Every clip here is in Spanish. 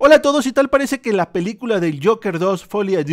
Hola a todos y tal parece que la película del Joker 2 Folie à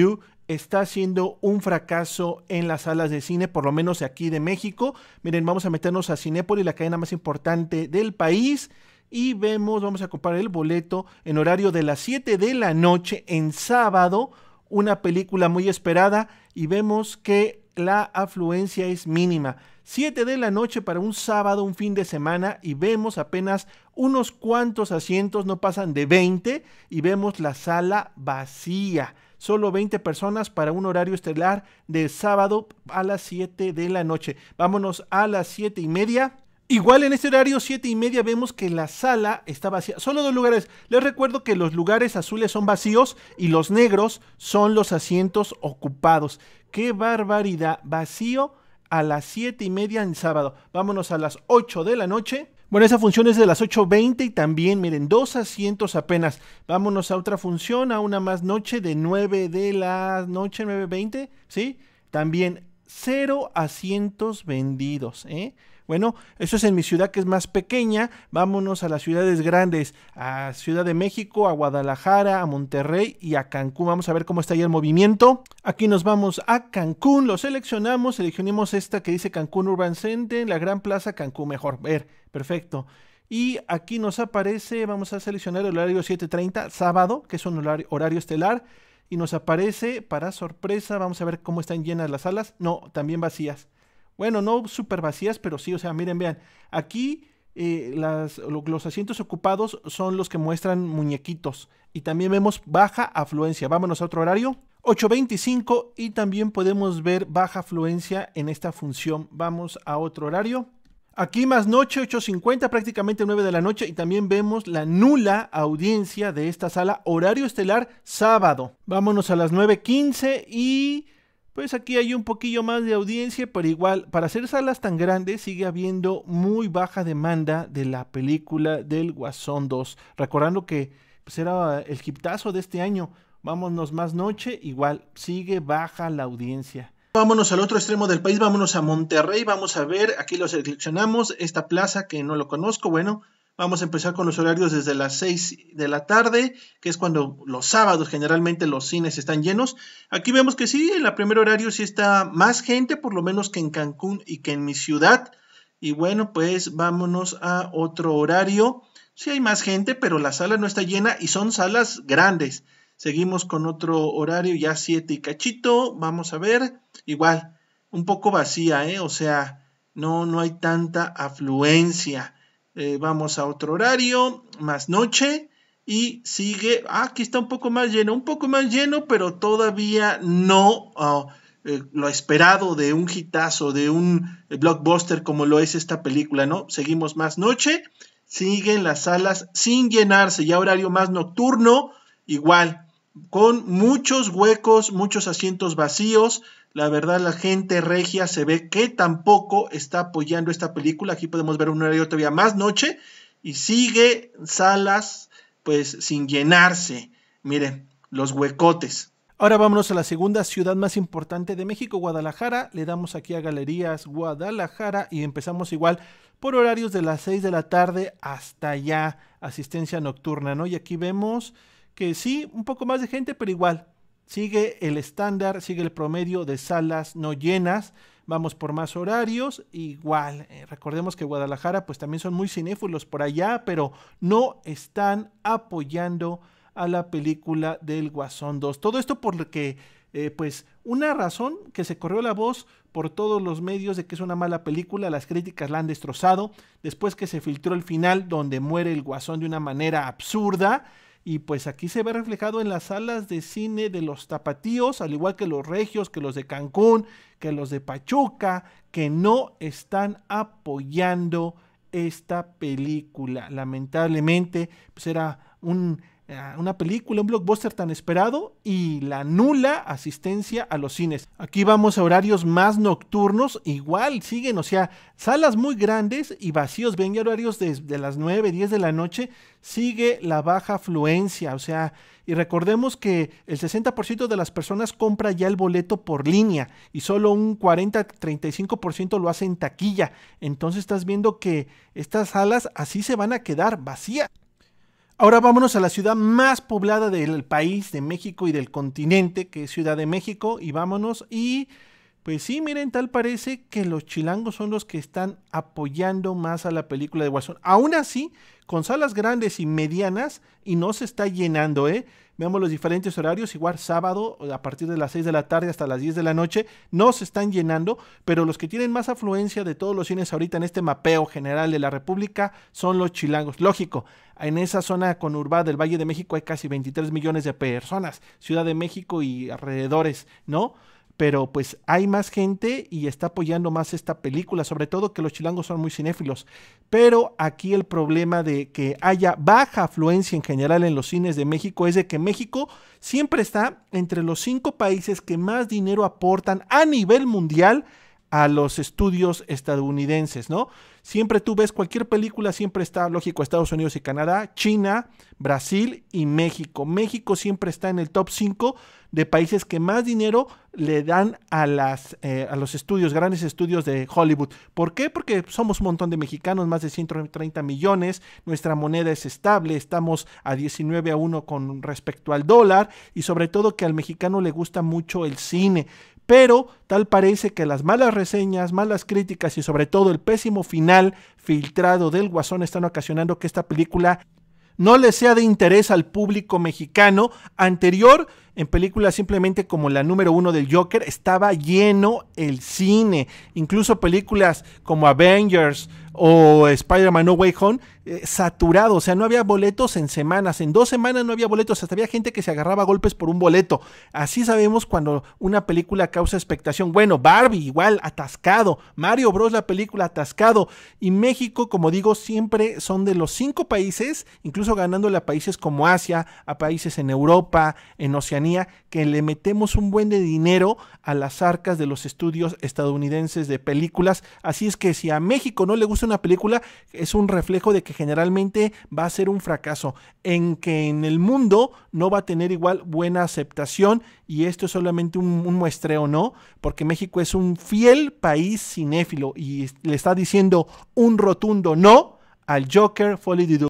está siendo un fracaso en las salas de cine, por lo menos aquí de México. Miren, vamos a meternos a Cinépolis, la cadena más importante del país. Y vemos, vamos a comprar el boleto en horario de las 7 de la noche en sábado, una película muy esperada y vemos que la afluencia es mínima. 7 de la noche para un sábado, un fin de semana, y vemos apenas unos cuantos asientos, no pasan de 20, y vemos la sala vacía. Solo 20 personas para un horario estelar de sábado a las 7 de la noche. Vámonos a las 7 y media. Igual en este horario, 7 y media, vemos que la sala está vacía. Solo dos lugares. Les recuerdo que los lugares azules son vacíos y los negros son los asientos ocupados. ¡Qué barbaridad! Vacío a las 7 y media en sábado. Vámonos a las 8 de la noche. Bueno, esa función es de las 8.20 y también, miren, dos asientos apenas. Vámonos a otra función, a una más noche de 9 de la noche, 9.20, ¿sí? También cero asientos vendidos, ¿eh? Bueno, eso es en mi ciudad que es más pequeña. Vámonos a las ciudades grandes, a Ciudad de México, a Guadalajara, a Monterrey y a Cancún. Vamos a ver cómo está ahí el movimiento. Aquí nos vamos a Cancún, lo seleccionamos, seleccionamos esta que dice Cancún Urban Center, la Gran Plaza Cancún, mejor ver, perfecto. Y aquí nos aparece, vamos a seleccionar el horario 7.30, sábado, que es un horario, horario estelar y nos aparece, para sorpresa, vamos a ver cómo están llenas las salas. No, también vacías. Bueno, no súper vacías, pero sí, o sea, miren, vean, aquí eh, los asientos ocupados son los que muestran muñequitos. Y también vemos baja afluencia. Vámonos a otro horario. 8.25 y también podemos ver baja afluencia en esta función. Vamos a otro horario. Aquí más noche, 8.50, prácticamente 9 de la noche, y también vemos la nula audiencia de esta sala, horario estelar sábado. Vámonos a las 9.15 y pues aquí hay un poquillo más de audiencia, pero igual, para hacer salas tan grandes sigue habiendo muy baja demanda de la película del Guasón 2. Recordando que pues, era el giptazo de este año, vámonos más noche, igual, sigue baja la audiencia. Vámonos al otro extremo del país, vámonos a Monterrey, vamos a ver, aquí los seleccionamos, esta plaza que no lo conozco, bueno, Vamos a empezar con los horarios desde las 6 de la tarde, que es cuando los sábados generalmente los cines están llenos. Aquí vemos que sí, en el primer horario sí está más gente, por lo menos que en Cancún y que en mi ciudad. Y bueno, pues vámonos a otro horario. Sí hay más gente, pero la sala no está llena y son salas grandes. Seguimos con otro horario, ya 7 y cachito. Vamos a ver. Igual, un poco vacía, ¿eh? O sea, no, no hay tanta afluencia. Eh, vamos a otro horario, más noche y sigue, ah, aquí está un poco más lleno, un poco más lleno, pero todavía no ah, eh, lo esperado de un hitazo, de un blockbuster como lo es esta película, ¿no? Seguimos más noche, siguen las salas sin llenarse, ya horario más nocturno, igual, con muchos huecos, muchos asientos vacíos. La verdad, la gente regia se ve que tampoco está apoyando esta película. Aquí podemos ver un horario todavía más noche y sigue salas pues sin llenarse. Miren, los huecotes. Ahora vámonos a la segunda ciudad más importante de México, Guadalajara. Le damos aquí a Galerías Guadalajara y empezamos igual por horarios de las 6 de la tarde hasta ya, asistencia nocturna, ¿no? Y aquí vemos que sí, un poco más de gente, pero igual, sigue el estándar, sigue el promedio de salas no llenas. Vamos por más horarios, igual. Eh, recordemos que Guadalajara, pues también son muy cinéfilos por allá, pero no están apoyando a la película del Guasón 2. Todo esto porque, que eh, pues, una razón que se corrió la voz por todos los medios de que es una mala película, las críticas la han destrozado, después que se filtró el final donde muere el Guasón de una manera absurda y pues aquí se ve reflejado en las salas de cine de los tapatíos, al igual que los regios, que los de Cancún, que los de Pachuca, que no están apoyando esta película. Lamentablemente, pues era un eh, una película, un blockbuster tan esperado y la nula asistencia a los cines. Aquí vamos a horarios más nocturnos, igual siguen, o sea, salas muy grandes y vacíos, ven horarios desde de las 9, 10 de la noche, sigue la baja afluencia, o sea, y recordemos que el 60% de las personas compra ya el boleto por línea y solo un 40-35% lo hace en taquilla, entonces estás viendo que estas salas así se van a quedar vacías. Ahora vámonos a la ciudad más poblada del país, de México y del continente, que es Ciudad de México, y vámonos y pues sí, miren, tal parece que los chilangos son los que están apoyando más a la película de Guasón. Aún así, con salas grandes y medianas, y no se está llenando, ¿eh? Veamos los diferentes horarios, igual sábado a partir de las 6 de la tarde hasta las 10 de la noche, no se están llenando, pero los que tienen más afluencia de todos los cines ahorita en este mapeo general de la República son los chilangos. Lógico, en esa zona conurbada del Valle de México hay casi 23 millones de personas, Ciudad de México y alrededores, ¿no? pero pues hay más gente y está apoyando más esta película, sobre todo que los chilangos son muy cinéfilos. Pero aquí el problema de que haya baja afluencia en general en los cines de México es de que México siempre está entre los cinco países que más dinero aportan a nivel mundial a los estudios estadounidenses, ¿no? Siempre tú ves cualquier película, siempre está, lógico, Estados Unidos y Canadá, China, Brasil y México. México siempre está en el top 5 de países que más dinero le dan a, las, eh, a los estudios, grandes estudios de Hollywood. ¿Por qué? Porque somos un montón de mexicanos, más de 130 millones, nuestra moneda es estable, estamos a 19 a 1 con respecto al dólar y sobre todo que al mexicano le gusta mucho el cine pero tal parece que las malas reseñas, malas críticas y sobre todo el pésimo final filtrado del guasón están ocasionando que esta película no le sea de interés al público mexicano anterior en películas simplemente como la número uno del Joker, estaba lleno el cine. Incluso películas como Avengers o Spider-Man No Way Home, eh, saturado. O sea, no había boletos en semanas. En dos semanas no había boletos. Hasta había gente que se agarraba golpes por un boleto. Así sabemos cuando una película causa expectación. Bueno, Barbie igual, atascado. Mario Bros, la película, atascado. Y México, como digo, siempre son de los cinco países, incluso ganándole a países como Asia, a países en Europa, en Oceanía que le metemos un buen de dinero a las arcas de los estudios estadounidenses de películas. Así es que si a México no le gusta una película, es un reflejo de que generalmente va a ser un fracaso, en que en el mundo no va a tener igual buena aceptación y esto es solamente un, muestreo, ¿no? Porque México es un fiel país cinéfilo y le está diciendo un rotundo no al Joker Folly